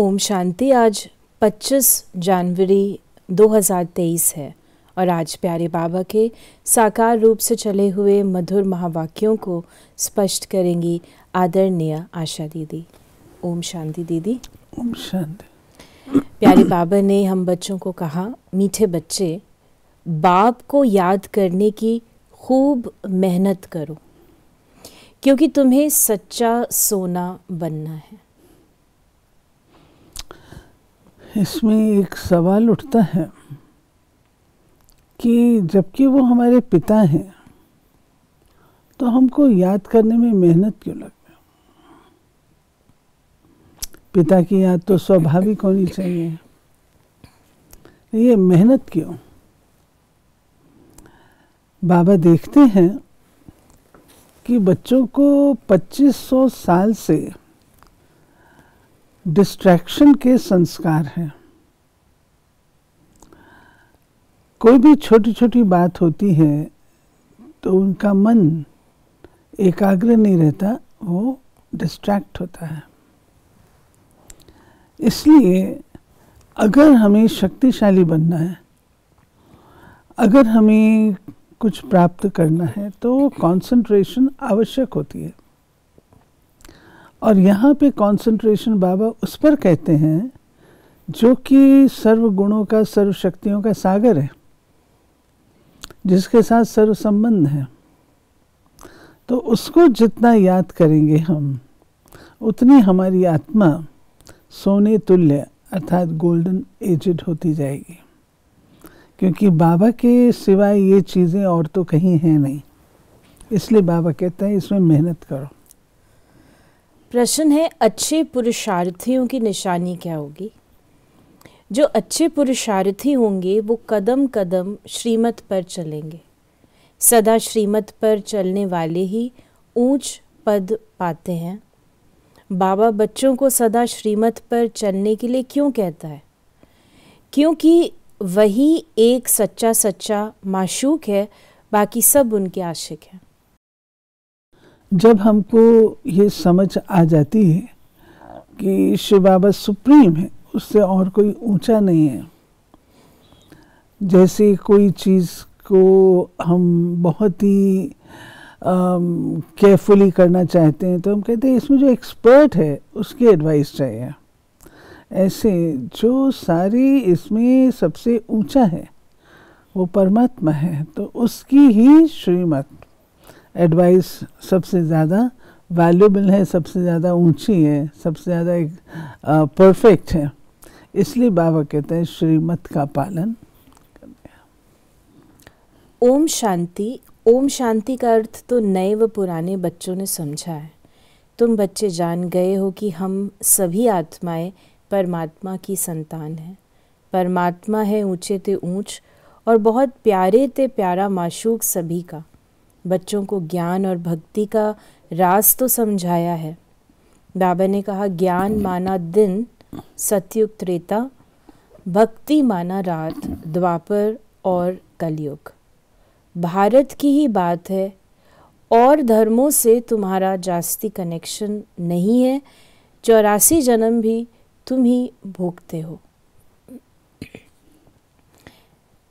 ओम शांति आज 25 जनवरी 2023 है और आज प्यारे बाबा के साकार रूप से चले हुए मधुर महावाक्यों को स्पष्ट करेंगी आदरणीय आशा दीदी ओम शांति दीदी ओम शांति प्यारे बाबा ने हम बच्चों को कहा मीठे बच्चे बाप को याद करने की खूब मेहनत करो क्योंकि तुम्हें सच्चा सोना बनना है इसमें एक सवाल उठता है कि जबकि वो हमारे पिता हैं तो हमको याद करने में मेहनत क्यों लगता पिता की याद तो स्वाभाविक होनी चाहिए ये मेहनत क्यों बाबा देखते हैं कि बच्चों को 2500 साल से डिस्ट्रैक्शन के संस्कार हैं कोई भी छोटी छोटी बात होती है तो उनका मन एकाग्र नहीं रहता वो डिस्ट्रैक्ट होता है इसलिए अगर हमें शक्तिशाली बनना है अगर हमें कुछ प्राप्त करना है तो कंसंट्रेशन आवश्यक होती है और यहाँ पे कंसंट्रेशन बाबा उस पर कहते हैं जो कि सर्व गुणों का सर्वशक्तियों का सागर है जिसके साथ सर्व संबंध है तो उसको जितना याद करेंगे हम उतनी हमारी आत्मा सोने तुल्य अर्थात गोल्डन एजड होती जाएगी क्योंकि बाबा के सिवाय ये चीज़ें और तो कहीं हैं नहीं इसलिए बाबा कहते हैं इसमें मेहनत करो प्रश्न है अच्छे पुरुषार्थियों की निशानी क्या होगी जो अच्छे पुरुषार्थी होंगे वो कदम कदम श्रीमत पर चलेंगे सदा श्रीमत पर चलने वाले ही ऊंच पद पाते हैं बाबा बच्चों को सदा श्रीमत पर चलने के लिए क्यों कहता है क्योंकि वही एक सच्चा सच्चा माशूक है बाकी सब उनके आशिक हैं जब हमको ये समझ आ जाती है कि शिव बाबा सुप्रीम है उससे और कोई ऊंचा नहीं है जैसे कोई चीज़ को हम बहुत ही केयरफुली करना चाहते हैं तो हम कहते हैं इसमें जो एक्सपर्ट है उसकी एडवाइस चाहिए ऐसे जो सारी इसमें सबसे ऊंचा है वो परमात्मा है तो उसकी ही श्रीमत एडवाइस सबसे ज़्यादा वैल्यूबल है सबसे ज़्यादा ऊंची है सबसे ज़्यादा एक परफेक्ट है इसलिए बाबा कहते हैं श्रीमत का पालन ओम शांति ओम शांति का अर्थ तो नए व पुराने बच्चों ने समझा है तुम बच्चे जान गए हो कि हम सभी आत्माएं परमात्मा की संतान हैं परमात्मा है ऊंचे ते ऊंच और बहुत प्यारे ते प्यारा माशूक सभी का बच्चों को ज्ञान और भक्ति का राज तो समझाया है बाबा ने कहा ज्ञान माना दिन सतयुग त्रेता भक्ति माना रात द्वापर और कलयुग भारत की ही बात है और धर्मों से तुम्हारा जास्ती कनेक्शन नहीं है चौरासी जन्म भी तुम ही भोगते हो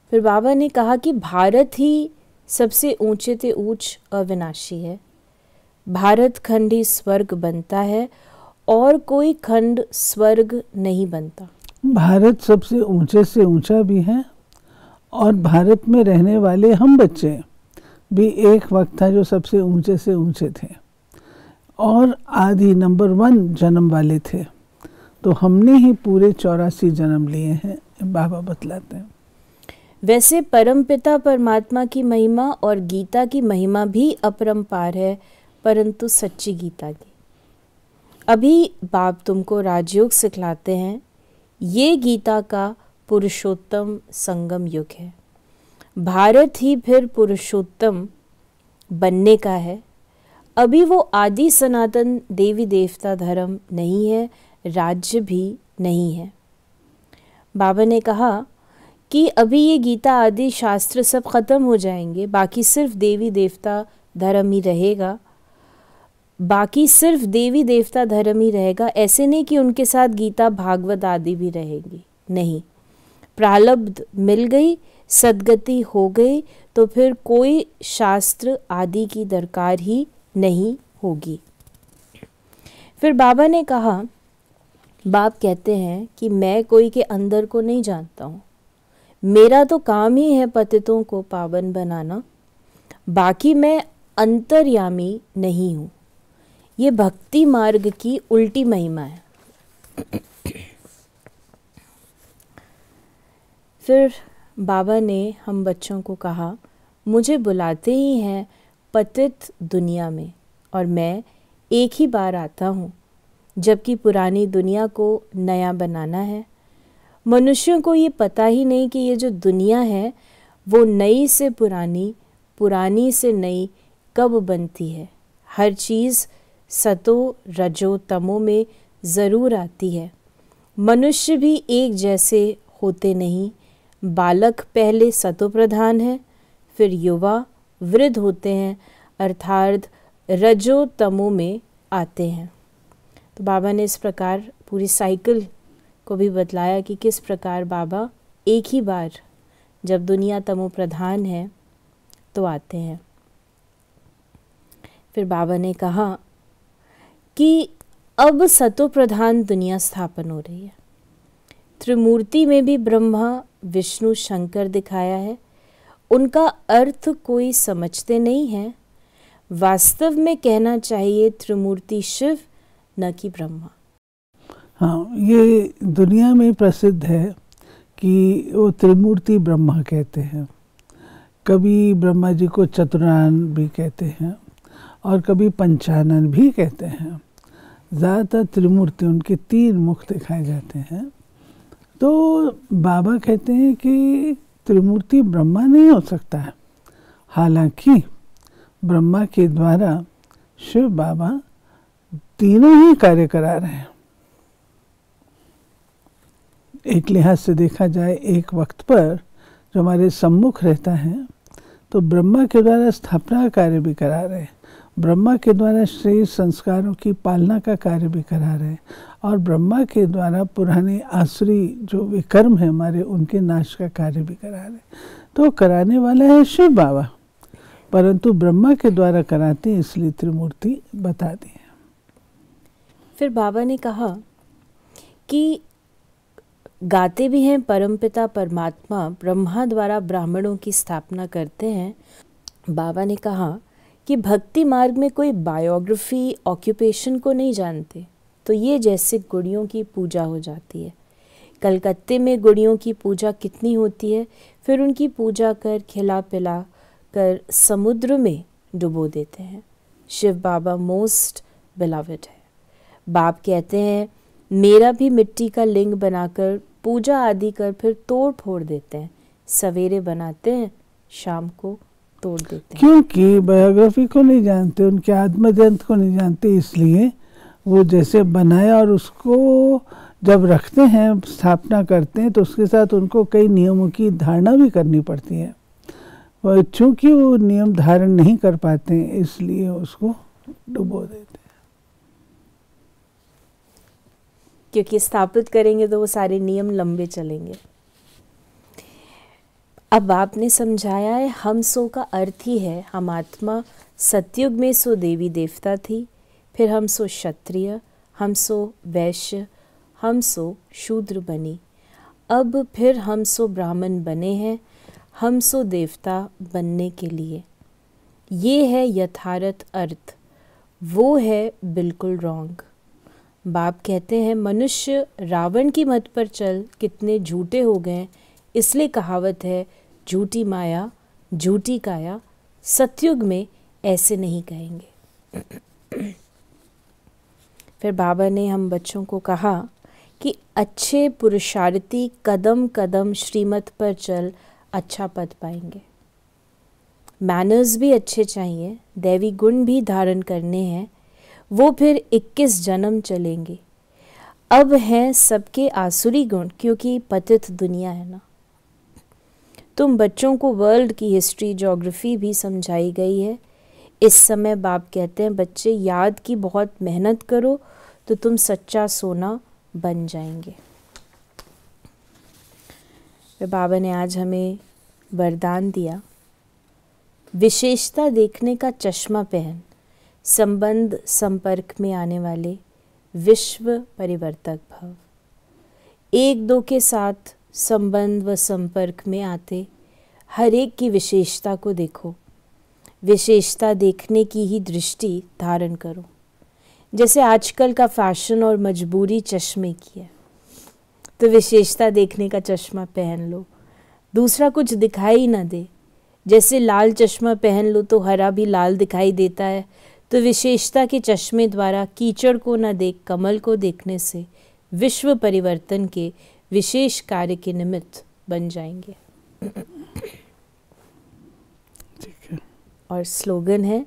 फिर बाबा ने कहा कि भारत ही सबसे ऊंचे ते ऊंच अविनाशी है भारत खंड ही स्वर्ग बनता है और कोई खंड स्वर्ग नहीं बनता भारत सबसे ऊंचे से ऊंचा भी है और भारत में रहने वाले हम बच्चे भी एक वक्त था जो सबसे ऊंचे से ऊंचे थे और आदि नंबर वन जन्म वाले थे तो हमने ही पूरे चौरासी जन्म लिए हैं बाबा बतलाते हैं वैसे परमपिता परमात्मा की महिमा और गीता की महिमा भी अपरम्पार है परंतु सच्ची गीता की अभी बाप तुमको राजयोग सिखलाते हैं ये गीता का पुरुषोत्तम संगम युग है भारत ही फिर पुरुषोत्तम बनने का है अभी वो आदि सनातन देवी देवता धर्म नहीं है राज्य भी नहीं है बाबा ने कहा कि अभी ये गीता आदि शास्त्र सब ख़त्म हो जाएंगे बाकी सिर्फ देवी देवता धर्म ही रहेगा बाकी सिर्फ देवी देवता धर्म ही रहेगा ऐसे नहीं कि उनके साथ गीता भागवत आदि भी रहेगी नहीं प्रालब्ध मिल गई सदगति हो गई तो फिर कोई शास्त्र आदि की दरकार ही नहीं होगी फिर बाबा ने कहा बाप कहते हैं कि मैं कोई के अंदर को नहीं जानता हूँ मेरा तो काम ही है पतितों को पावन बनाना बाकी मैं अंतर्यामी नहीं हूँ ये भक्ति मार्ग की उल्टी महिमा है फिर बाबा ने हम बच्चों को कहा मुझे बुलाते ही हैं पतित दुनिया में और मैं एक ही बार आता हूँ जबकि पुरानी दुनिया को नया बनाना है मनुष्यों को ये पता ही नहीं कि ये जो दुनिया है वो नई से पुरानी पुरानी से नई कब बनती है हर चीज़ सतो रजो तमो में ज़रूर आती है मनुष्य भी एक जैसे होते नहीं बालक पहले सतो प्रधान है फिर युवा वृद्ध होते हैं अर्थात रजो तमो में आते हैं तो बाबा ने इस प्रकार पूरी साइकिल को भी बतलाया कि किस प्रकार बाबा एक ही बार जब दुनिया तमो प्रधान है तो आते हैं फिर बाबा ने कहा कि अब सतो प्रधान दुनिया स्थापन हो रही है त्रिमूर्ति में भी ब्रह्मा विष्णु शंकर दिखाया है उनका अर्थ कोई समझते नहीं है वास्तव में कहना चाहिए त्रिमूर्ति शिव न कि ब्रह्मा हाँ ये दुनिया में प्रसिद्ध है कि वो त्रिमूर्ति ब्रह्मा कहते हैं कभी ब्रह्मा जी को चतुरान भी कहते हैं और कभी पंचानन भी कहते हैं ज़्यादातर त्रिमूर्ति उनके तीन मुख दिखाए जाते हैं तो बाबा कहते हैं कि त्रिमूर्ति ब्रह्मा नहीं हो सकता है हालांकि ब्रह्मा के द्वारा शिव बाबा तीनों ही कार्य करा रहे हैं एक लिहाज से देखा जाए एक वक्त पर जो हमारे सम्मुख रहता है तो ब्रह्मा के द्वारा स्थापना कार्य भी करा रहे हैं ब्रह्मा के द्वारा श्रेय संस्कारों की पालना का कार्य भी करा रहे हैं और ब्रह्मा के द्वारा पुराने आसुरी जो विकर्म है हमारे उनके नाश का कार्य भी करा रहे तो कराने वाला है शिव बाबा परंतु ब्रह्मा के द्वारा कराते हैं इसलिए त्रिमूर्ति बता दी फिर बाबा ने कहा कि गाते भी हैं परमपिता परमात्मा ब्रह्मा द्वारा ब्राह्मणों की स्थापना करते हैं बाबा ने कहा कि भक्ति मार्ग में कोई बायोग्राफी ऑक्यूपेशन को नहीं जानते तो ये जैसे गुड़ियों की पूजा हो जाती है कलकत्ते में गुड़ियों की पूजा कितनी होती है फिर उनकी पूजा कर खिला पिला कर समुद्र में डुबो देते हैं शिव बाबा मोस्ट बिलावड है बाप कहते हैं मेरा भी मिट्टी का लिंग बनाकर पूजा आदि कर फिर तोड़ फोड़ देते हैं सवेरे बनाते हैं शाम को तोड़ देते हैं क्योंकि बायोग्राफी को नहीं जानते उनके आत्मजंत को नहीं जानते इसलिए वो जैसे बनाया और उसको जब रखते हैं स्थापना करते हैं तो उसके साथ उनको कई नियमों की धारणा भी करनी पड़ती है चूँकि वो नियम धारण नहीं कर पाते हैं इसलिए उसको डुबो देते क्योंकि स्थापित करेंगे तो वो सारे नियम लंबे चलेंगे अब आपने समझाया है हम सो का अर्थ ही है हम आत्मा सत्युग में सो देवी देवता थी फिर हम सो क्षत्रिय हम सो वैश्य हम सो शूद्र बनी अब फिर हम सो ब्राह्मण बने हैं हम सो देवता बनने के लिए ये है यथार्थ अर्थ वो है बिल्कुल रॉन्ग बाप कहते हैं मनुष्य रावण की मत पर चल कितने झूठे हो गए इसलिए कहावत है झूठी माया झूठी काया सतयुग में ऐसे नहीं कहेंगे फिर बाबा ने हम बच्चों को कहा कि अच्छे पुरुषार्थी कदम कदम श्रीमत पर चल अच्छा पद पाएंगे मैनर्स भी अच्छे चाहिए दैवी गुण भी धारण करने हैं वो फिर इक्कीस जन्म चलेंगे अब हैं सबके आसुरी गुण क्योंकि पतित दुनिया है ना तुम बच्चों को वर्ल्ड की हिस्ट्री जोग्राफी भी समझाई गई है इस समय बाप कहते हैं बच्चे याद की बहुत मेहनत करो तो तुम सच्चा सोना बन जाएंगे बाबा ने आज हमें वरदान दिया विशेषता देखने का चश्मा पहन संबंध संपर्क में आने वाले विश्व परिवर्तक भाव एक दो के साथ संबंध व संपर्क में आते हर एक की विशेषता को देखो विशेषता देखने की ही दृष्टि धारण करो जैसे आजकल का फैशन और मजबूरी चश्मे की है तो विशेषता देखने का चश्मा पहन लो दूसरा कुछ दिखाई ना दे जैसे लाल चश्मा पहन लो तो हरा भी लाल दिखाई देता है तो विशेषता के चश्मे द्वारा कीचड़ को न देख कमल को देखने से विश्व परिवर्तन के विशेष कार्य के निमित्त बन जाएंगे ठीक है और स्लोगन है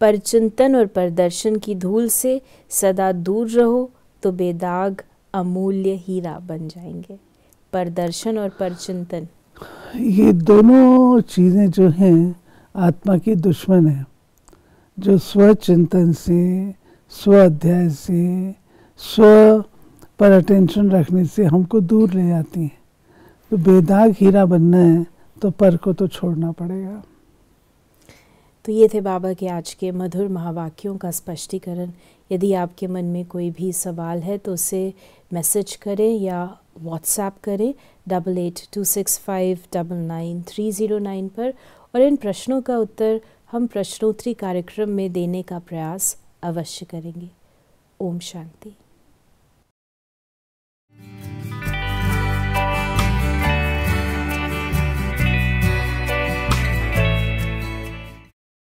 परचिंतन और प्रदर्शन की धूल से सदा दूर रहो तो बेदाग अमूल्य हीरा बन जाएंगे प्रदर्शन और परचिंतन ये दोनों चीज़ें जो हैं आत्मा की दुश्मन है जो स्वचिंतन से स्व अध्याय से स्व पर अटेंशन रखने से हमको दूर ले जाती हैं तो बेदाग हीरा बनना है तो पर को तो छोड़ना पड़ेगा तो ये थे बाबा के आज के मधुर महावाक्यों का स्पष्टीकरण यदि आपके मन में कोई भी सवाल है तो उसे मैसेज करें या व्हाट्सएप करें double eight two six five double nine three zero nine पर और इन प्रश्नों का उत्तर हम प्रश्नोत्तरी कार्यक्रम में देने का प्रयास अवश्य करेंगे ओम शांति